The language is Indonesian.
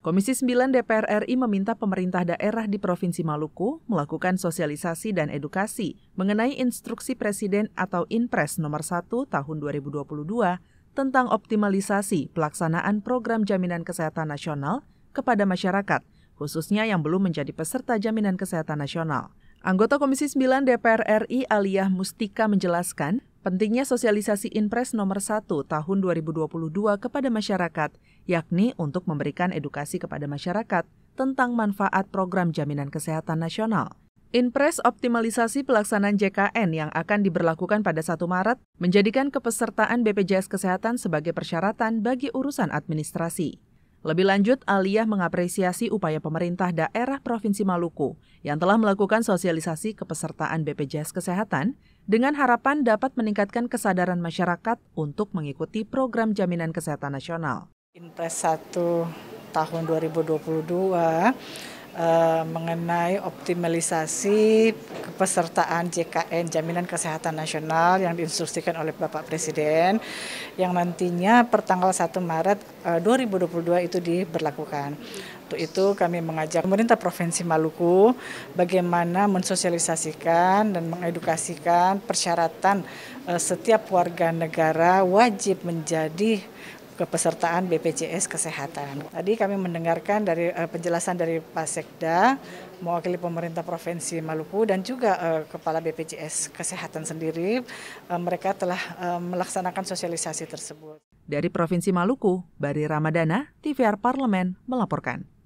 Komisi 9 DPR RI meminta pemerintah daerah di Provinsi Maluku melakukan sosialisasi dan edukasi mengenai instruksi Presiden atau Inpres nomor 1 tahun 2022 tentang optimalisasi pelaksanaan program jaminan kesehatan nasional kepada masyarakat, khususnya yang belum menjadi peserta jaminan kesehatan nasional. Anggota Komisi 9 DPR RI Aliyah Mustika menjelaskan, Pentingnya sosialisasi Inpres nomor 1 tahun 2022 kepada masyarakat, yakni untuk memberikan edukasi kepada masyarakat tentang manfaat program jaminan kesehatan nasional. Inpres optimalisasi pelaksanaan JKN yang akan diberlakukan pada 1 Maret menjadikan kepesertaan BPJS Kesehatan sebagai persyaratan bagi urusan administrasi. Lebih lanjut, Aliyah mengapresiasi upaya pemerintah daerah Provinsi Maluku yang telah melakukan sosialisasi kepesertaan BPJS Kesehatan dengan harapan dapat meningkatkan kesadaran masyarakat untuk mengikuti program jaminan kesehatan nasional. Impres 1 tahun 2022 Eh, mengenai optimalisasi kepesertaan JKN Jaminan Kesehatan Nasional yang diinstruksikan oleh Bapak Presiden yang nantinya pertanggal 1 Maret 2022 eh, itu diberlakukan. Untuk itu kami mengajak pemerintah Provinsi Maluku bagaimana mensosialisasikan dan mengedukasikan persyaratan eh, setiap warga negara wajib menjadi kepesertaan BPJS Kesehatan. Tadi kami mendengarkan dari uh, penjelasan dari Pak Sekda, mewakili pemerintah Provinsi Maluku dan juga uh, Kepala BPJS Kesehatan sendiri, uh, mereka telah uh, melaksanakan sosialisasi tersebut. Dari Provinsi Maluku, Bari Ramadana, TVR Parlemen melaporkan.